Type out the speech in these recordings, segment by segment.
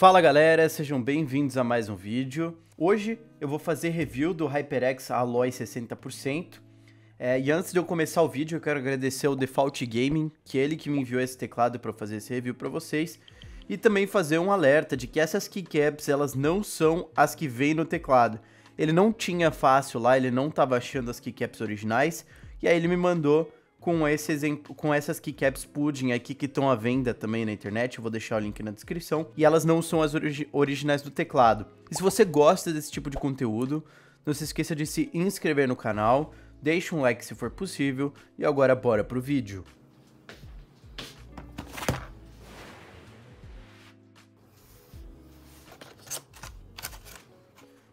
Fala galera, sejam bem-vindos a mais um vídeo. Hoje eu vou fazer review do HyperX Alloy 60%. É, e antes de eu começar o vídeo, eu quero agradecer ao Default Gaming, que é ele que me enviou esse teclado para fazer esse review para vocês. E também fazer um alerta de que essas keycaps, elas não são as que vêm no teclado. Ele não tinha fácil lá, ele não estava achando as keycaps originais. E aí ele me mandou com esse exemplo, com essas keycaps pudding aqui que estão à venda também na internet, eu vou deixar o link na descrição, e elas não são as originais do teclado. E se você gosta desse tipo de conteúdo, não se esqueça de se inscrever no canal, deixe um like se for possível, e agora bora pro vídeo.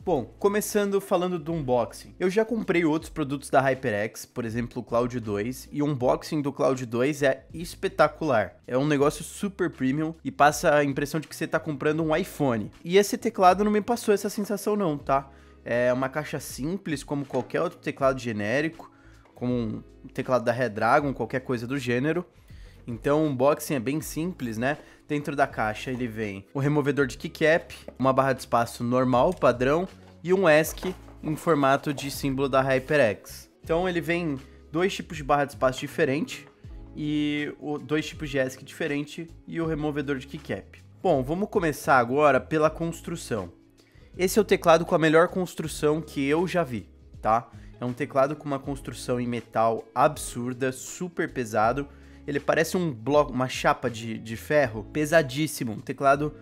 Bom, começando falando do unboxing. Eu já comprei outros produtos da HyperX, por exemplo, o Cloud 2, e o unboxing do Cloud 2 é espetacular. É um negócio super premium e passa a impressão de que você está comprando um iPhone. E esse teclado não me passou essa sensação não, tá? É uma caixa simples, como qualquer outro teclado genérico, como um teclado da Redragon, qualquer coisa do gênero. Então, o unboxing é bem simples, né? Dentro da caixa ele vem o removedor de keycap, uma barra de espaço normal, padrão, e um ESC em formato de símbolo da HyperX. Então, ele vem dois tipos de barra de espaço diferente e o, dois tipos de ESC diferente e o removedor de keycap. Bom, vamos começar agora pela construção. Esse é o teclado com a melhor construção que eu já vi, tá? É um teclado com uma construção em metal absurda, super pesado, ele parece um bloco, uma chapa de, de ferro pesadíssimo. Um teclado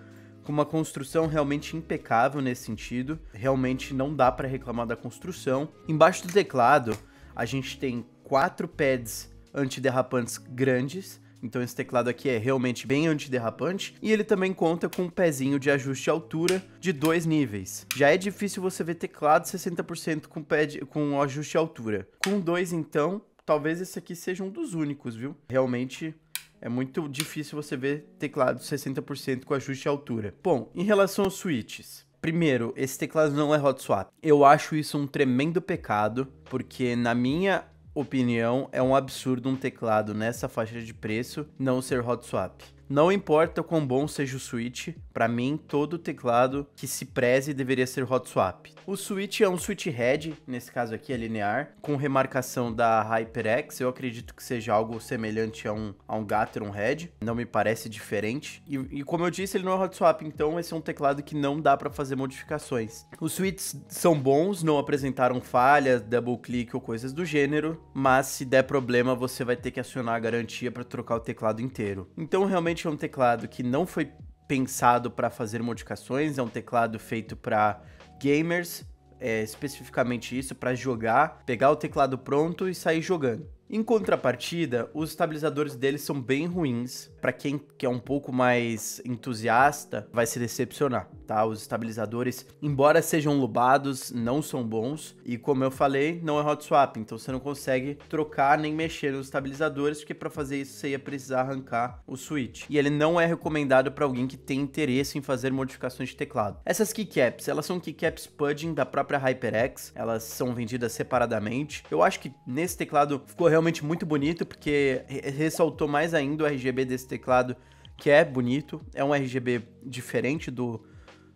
com uma construção realmente impecável nesse sentido. Realmente não dá para reclamar da construção. Embaixo do teclado, a gente tem quatro pads antiderrapantes grandes. Então esse teclado aqui é realmente bem antiderrapante e ele também conta com um pezinho de ajuste de altura de dois níveis. Já é difícil você ver teclado 60% com, pad, com ajuste de altura. Com dois então, talvez esse aqui seja um dos únicos, viu? Realmente é muito difícil você ver teclado 60% com ajuste de altura. Bom, em relação aos switches. Primeiro, esse teclado não é hot swap. Eu acho isso um tremendo pecado, porque na minha opinião é um absurdo um teclado nessa faixa de preço não ser hot swap. Não importa quão bom seja o switch, para mim todo teclado que se preze deveria ser hot swap. O switch é um switch head, nesse caso aqui é linear, com remarcação da HyperX, eu acredito que seja algo semelhante a um, a um Gatter, um head, não me parece diferente. E, e como eu disse, ele não é hot swap, então esse é um teclado que não dá para fazer modificações. Os switches são bons, não apresentaram falhas, double click ou coisas do gênero, mas se der problema você vai ter que acionar a garantia para trocar o teclado inteiro. Então realmente é um teclado que não foi pensado para fazer modificações, é um teclado feito para gamers, é, especificamente isso, para jogar, pegar o teclado pronto e sair jogando. Em contrapartida, os estabilizadores deles são bem ruins. Para quem que é um pouco mais entusiasta, vai se decepcionar, tá? Os estabilizadores, embora sejam lubados, não são bons. E como eu falei, não é hot swap, então você não consegue trocar nem mexer nos estabilizadores, porque para fazer isso você ia precisar arrancar o switch. E ele não é recomendado para alguém que tem interesse em fazer modificações de teclado. Essas keycaps, elas são keycaps pudding da própria HyperX, elas são vendidas separadamente. Eu acho que nesse teclado ficou realmente muito bonito, porque ressaltou mais ainda o RGB desse teclado, que é bonito, é um RGB diferente do,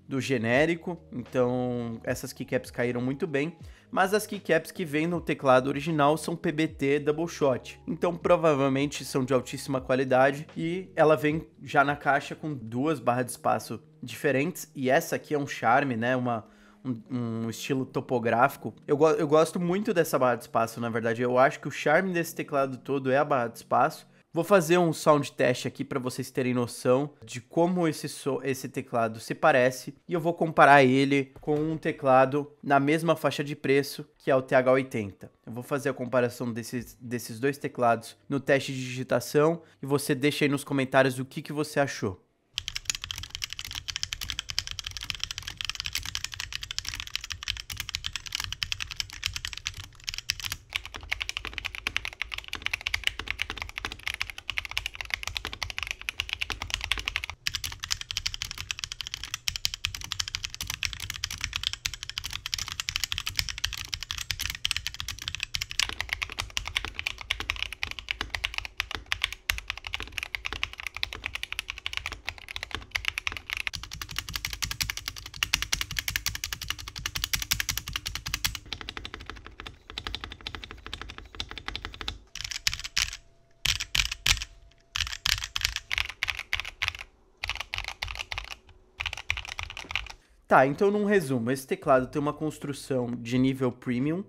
do genérico, então essas keycaps caíram muito bem, mas as keycaps que vêm no teclado original são PBT Double Shot, então provavelmente são de altíssima qualidade e ela vem já na caixa com duas barras de espaço diferentes e essa aqui é um charme, né, uma um, um, estilo topográfico. Eu, go eu gosto muito dessa barra de espaço, na verdade. Eu acho que o charme desse teclado todo é a barra de espaço. Vou fazer um sound test aqui para vocês terem noção de como esse, so esse teclado se parece e eu vou comparar ele com um teclado na mesma faixa de preço que é o TH80. Eu vou fazer a comparação desses, desses dois teclados no teste de digitação e você deixa aí nos comentários o que, que você achou. Tá, então num resumo, esse teclado tem uma construção de nível premium,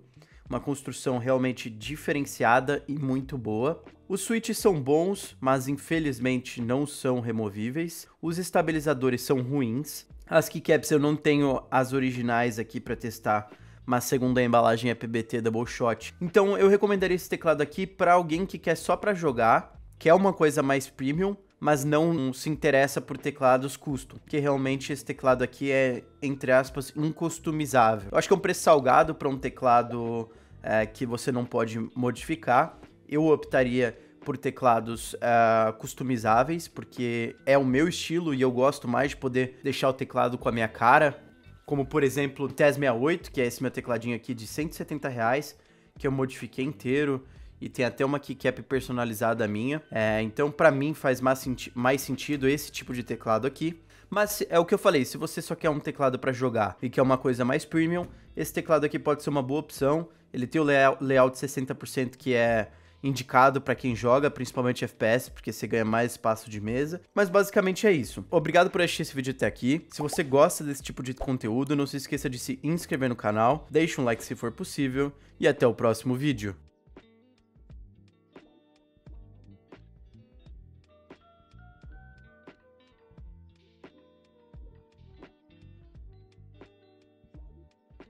uma construção realmente diferenciada e muito boa. Os switches são bons, mas infelizmente não são removíveis. Os estabilizadores são ruins. As keycaps eu não tenho as originais aqui para testar, mas segundo a embalagem é PBT Double Shot. Então eu recomendaria esse teclado aqui para alguém que quer só para jogar, quer é uma coisa mais premium, mas não se interessa por teclados custom, que realmente esse teclado aqui é, entre aspas, incustomizável. Eu acho que é um preço salgado para um teclado é, que você não pode modificar. Eu optaria por teclados uh, customizáveis, porque é o meu estilo e eu gosto mais de poder deixar o teclado com a minha cara, como por exemplo o TES 68, que é esse meu tecladinho aqui de 170 reais, que eu modifiquei inteiro, e tem até uma keycap personalizada minha. É, então, para mim, faz mais, senti mais sentido esse tipo de teclado aqui. Mas é o que eu falei, se você só quer um teclado para jogar e quer uma coisa mais premium, esse teclado aqui pode ser uma boa opção. Ele tem o layout 60% que é indicado para quem joga, principalmente FPS, porque você ganha mais espaço de mesa. Mas basicamente é isso. Obrigado por assistir esse vídeo até aqui. Se você gosta desse tipo de conteúdo, não se esqueça de se inscrever no canal, deixe um like se for possível e até o próximo vídeo.